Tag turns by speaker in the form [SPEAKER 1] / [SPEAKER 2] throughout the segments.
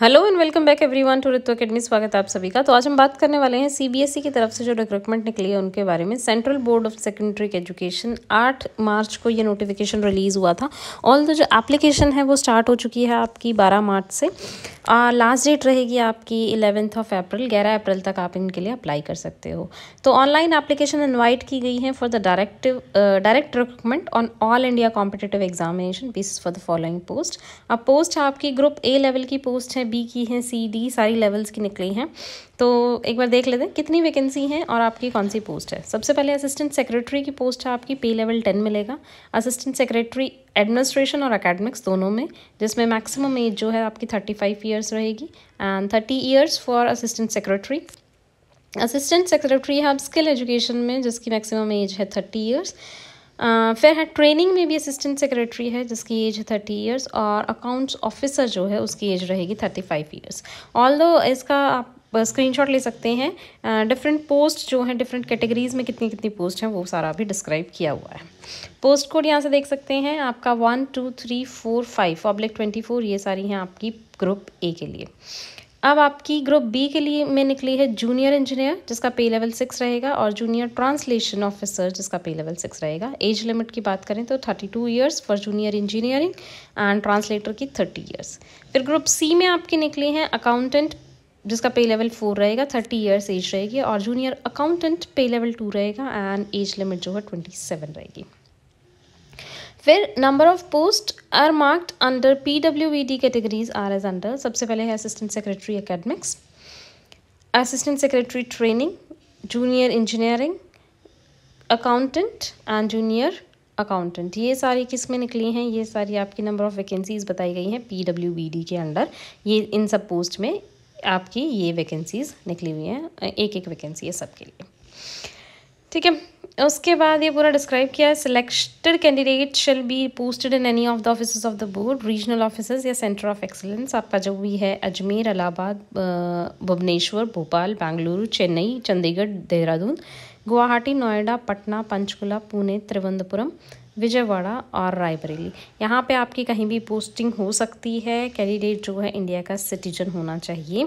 [SPEAKER 1] hello and welcome back everyone to Ritu academy स्वागत है आप सभी का तो आज हम बात करने वाले हैं सीबीएसई e की तरफ से जो रिक्रूटमेंट निकली है उनके बारे में central board of secondary education आठ मार्च को ये नोटिफिकेशन रिलीज़ हुआ था ऑल द जो एप्लीकेशन है वो स्टार्ट हो चुकी है आपकी बारह मार्च से लास्ट डेट रहेगी आपकी इलेवेंथ ऑफ अप्रैल ग्यारह अप्रैल तक आप इनके लिए अप्लाई कर सकते हो तो ऑनलाइन एप्लीकेशन इन्वाइट की गई है for the directive direct recruitment on all India competitive examination basis for the following post अब पोस्ट आपकी ग्रुप ए लेवल की पोस्ट है बी की हैं सी डी सारी लेवल्स की निकली हैं तो एक बार देख लेते हैं कितनी वैकेंसी हैं और आपकी कौन सी पोस्ट है सबसे पहले असिस्टेंट सेक्रेटरी की पोस्ट है आपकी पे लेवल टेन मिलेगा असिस्टेंट सेक्रेटरी एडमिनिस्ट्रेशन और अकेडमिक्स दोनों में जिसमें मैक्सिमम एज जो है आपकी थर्टी फाइव ईयर्स रहेगी and thirty years for assistant secretary assistant secretary है आप स्किल एजुकेशन में जिसकी मैक्सिमम एज है थर्टी ईयर्स Uh, फिर है ट्रेनिंग में भी असिस्टेंट सेक्रेटरी है जिसकी एज है थर्टी ईयर्स और अकाउंट्स ऑफिसर जो है उसकी एज रहेगी थर्टी फाइव ईयर्स ऑल दो इसका आप स्क्रीनशॉट uh, ले सकते हैं डिफरेंट uh, पोस्ट जो है डिफरेंट कैटेगरीज में कितनी कितनी पोस्ट हैं वो सारा भी डिस्क्राइब किया हुआ है पोस्ट कोड यहाँ से देख सकते हैं आपका one two three four five public twenty four ये सारी हैं आपकी ग्रुप ए के लिए अब आपकी ग्रुप बी के लिए में निकली है जूनियर इंजीनियर जिसका पे लेवल सिक्स रहेगा और जूनियर ट्रांसलेशन ऑफिसर जिसका पे लेवल सिक्स रहेगा एज लिमिट की बात करें तो thirty two years for junior engineering and translator की थर्टी ईयर्स फिर ग्रुप सी में आपकी निकली हैं अकाउंटेंट जिसका पे लेवल फोर रहेगा थर्टी ईयर्स एज रहेगी और junior accountant pay level two रहेगा एंड एज लिमिट जो है ट्वेंटी सेवन रहेगी फिर number of post are marked under P W V D categories are as under सबसे पहले है assistant secretary academics assistant secretary training junior engineering accountant and junior accountant ये सारी किस में निकली हैं ये सारी आपकी नंबर ऑफ़ वैकेंसीज़ बताई गई हैं पी डब्ल्यू बी डी के अंडर ये इन सब पोस्ट में आपकी ये वैकेंसीज़ निकली हुई हैं एक एक वैकेंसी है सबके लिए ठीक है उसके बाद ये पूरा डिस्क्राइब किया है selected candidate shall be posted in any of the office of the board regional office या सेंटर ऑफ एक्सलेंस आपका जो भी है अजमेर इलाहाबाद भुवनेश्वर भोपाल बेंगलुरु चेन्नई चंडीगढ़ देहरादून गुवाहाटी नोएडा पटना पंचकुला पुणे त्रिवनंतपुरम विजयवाड़ा और रायबरेली यहाँ पे आपकी कहीं भी पोस्टिंग हो सकती है कैंडिडेट जो है इंडिया का सिटीजन होना चाहिए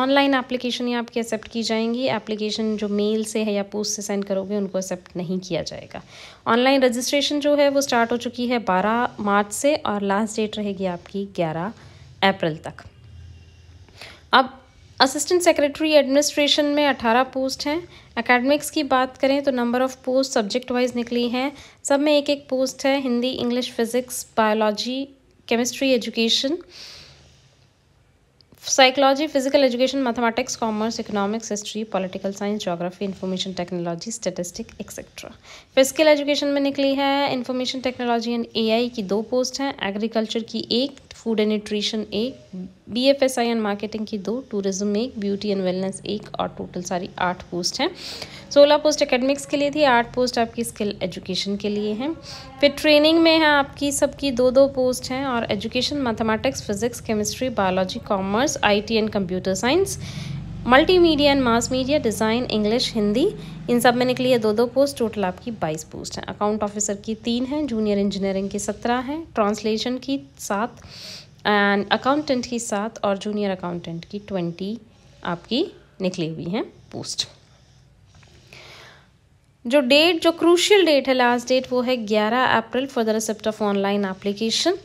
[SPEAKER 1] ऑनलाइन एप्लीकेशन ही आपकी एक्सेप्ट की जाएंगी एप्लीकेशन जो मेल से है या पोस्ट से सेंड करोगे उनको एक्सेप्ट नहीं किया जाएगा ऑनलाइन रजिस्ट्रेशन जो है वो स्टार्ट हो चुकी है बारह मार्च से और लास्ट डेट रहेगी आपकी ग्यारह अप्रैल तक अब असिस्टेंट सेक्रेटरी एडमिनिस्ट्रेशन में अठारह पोस्ट हैं एकेडमिक्स की बात करें तो number of post subject wise निकली हैं सब में एक एक पोस्ट है Hindi English physics biology chemistry education psychology physical education mathematics commerce economics history political science geography information technology statistic etcetera physical education में निकली है इंफॉर्मेशन टेक्नोलॉजी एंड एआई की दो पोस्ट हैं एग्रीकल्चर की एक फूड एंड न्यूट्रिशन एक B F S I and marketing की दो टूरिज्म एक ब्यूटी एंड वेलनेस एक और टोटल सारी आठ पोस्ट हैं सोलह पोस्ट एकेडमिक्स के लिए थी आठ पोस्ट आपकी स्किल एजुकेशन के लिए हैं फिर ट्रेनिंग में है आपकी सबकी दो दो पोस्ट हैं और education mathematics physics chemistry biology commerce I T and computer science multimedia and mass media design English Hindi इन सब में निकली है दो दो पोस्ट टोटल आपकी बाईस पोस्ट हैं अकाउंट ऑफिसर की तीन हैं जूनियर इंजीनियरिंग की सत्रह हैं ट्रांसलेशन की सात एंड अकाउंटेंट की सात और जूनियर अकाउंटेंट की ट्वेंटी आपकी निकली हुई हैं पोस्ट जो डेट जो क्रूशियल डेट है लास्ट डेट वो है ग्यारह April for the receipt of online application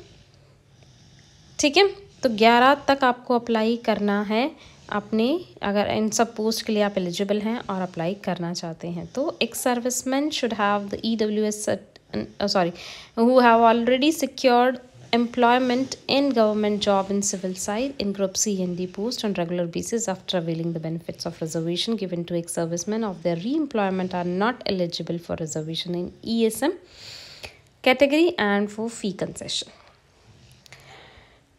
[SPEAKER 1] ठीक है तो ग्यारह तक आपको अप्लाई करना है अपने अगर इन सब पोस्ट के लिए आप एलिजिबल हैं और अप्लाई करना चाहते हैं तो ex serviceman should have the E W S sorry who have already secured employment in government job in civil side in group C and D post on regular basis after availing the benefits of reservation given to ex serviceman of the re employment are not eligible for reservation in E S M category and for fee concession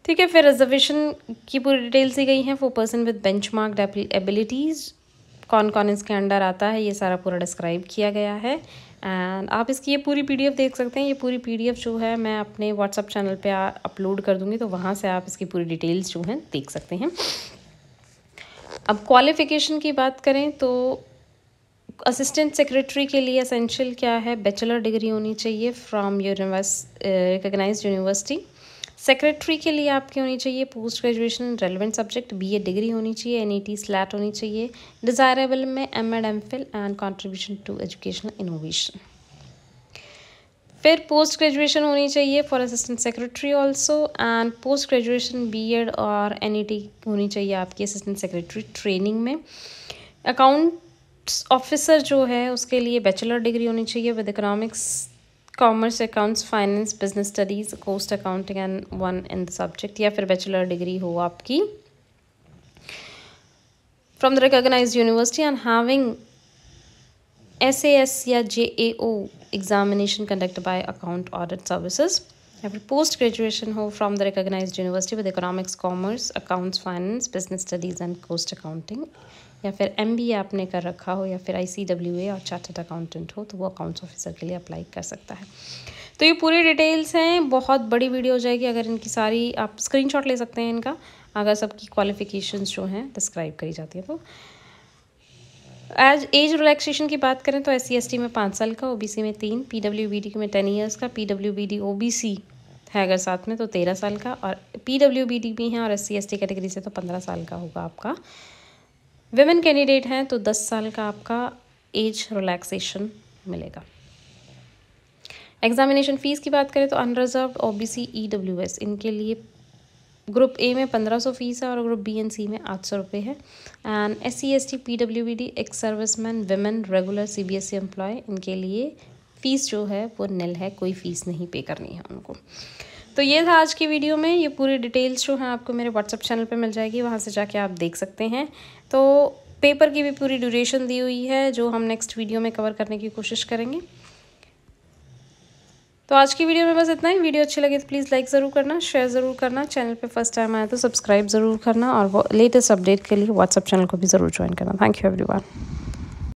[SPEAKER 1] ठीक है फिर reservation की पूरी details दी गई हैं for person with benchmark abilities कौन कौन इसके अंडर आता है ये सारा पूरा डिस्क्राइब किया गया है एंड आप इसकी ये पूरी पीडीएफ देख सकते हैं ये पूरी पीडीएफ जो है मैं अपने व्हाट्सअप चैनल पे अपलोड कर दूँगी तो वहाँ से आप इसकी पूरी डिटेल्स जो हैं देख सकते हैं अब क्वालिफ़िकेशन की बात करें तो असिस्टेंट सेक्रेटरी के लिए असेंशियल क्या है बैचलर डिग्री होनी चाहिए from universe recognise university secretary के लिए आपकी होनी चाहिए post graduation relevant subject BA degree होनी चाहिए एनईटी स्लैट होनी चाहिए डिज़ायरेबल में M Ed M Phil and contribution to educational innovation फिर पोस्ट ग्रेजुएशन होनी चाहिए for assistant secretary also and post graduation B Ed और एन ई टी होनी चाहिए आपकी असिस्टेंट सेक्रेटरी ट्रेनिंग में अकाउंट ऑफिसर जो है उसके लिए बैचलर डिग्री होनी चाहिए with economics commerce accounts finance business studies cost accounting and one in the subject या फिर बैचलर डिग्री हो आपकी from the recognise university and having S A S या J examination conduct by account audit services या फिर post graduation हो from the recognise university with economics commerce accounts finance business studies and cost accounting या फिर M आपने कर रखा हो या फिर आई और चार्टर्ड अकाउंटेंट हो तो वो अकाउंट्स ऑफिसर के लिए अप्लाई कर सकता है तो ये पूरे डिटेल्स हैं बहुत बड़ी वीडियो हो जाएगी अगर इनकी सारी आप स्क्रीनशॉट ले सकते हैं इनका अगर सबकी क्वालिफिकेशंस जो हैं डिस्क्राइब करी जाती है तो एज एज रिलैक्सेशन की बात करें तो एस सी में पाँच साल का ओबीसी में तीन पीडब्ल्यूबीडी में टेन ईयर्स का पीडब्ल्यूबीडी ओबीसी है अगर साथ में तो तेरह साल का और पी डब्ल्यू बी डी भी हैं और S C S T category से तो पंद्रह साल का होगा आपका वेमेन कैंडिडेट हैं तो दस साल का आपका एज रिलैक्सेशन मिलेगा एग्जामिनेशन फ़ीस की बात करें तो unreserve O B C E W S इनके लिए ग्रुप ए में पंद्रह सौ फीस है और ग्रुप बी एंड सी में आठ सौ रुपये है and S C S T P W B D ex serviceman women regular C B S C employ इनके लिए फ़ीस जो है वो नल है कोई फ़ीस नहीं पे करनी है उनको तो ये था आज की वीडियो में ये पूरी डिटेल्स जो हैं आपको मेरे व्हाट्सअप चैनल पे मिल जाएगी वहाँ से जाके आप देख सकते हैं तो पेपर की भी पूरी ड्यूरेशन दी हुई है जो हम नेक्स्ट वीडियो में कवर करने की कोशिश करेंगे तो आज की वीडियो में बस इतना ही वीडियो अच्छी लगे तो प्लीज़ लाइक ज़रूर करना शेयर ज़रूर करना चैनल पे फर्स्ट टाइम आया तो सब्सक्राइब ज़रूर करना और लेटेस्ट अपडेट के लिए व्हाट्सअप चैनल को भी ज़रूर ज्वाइन करना थैंक यू एवरी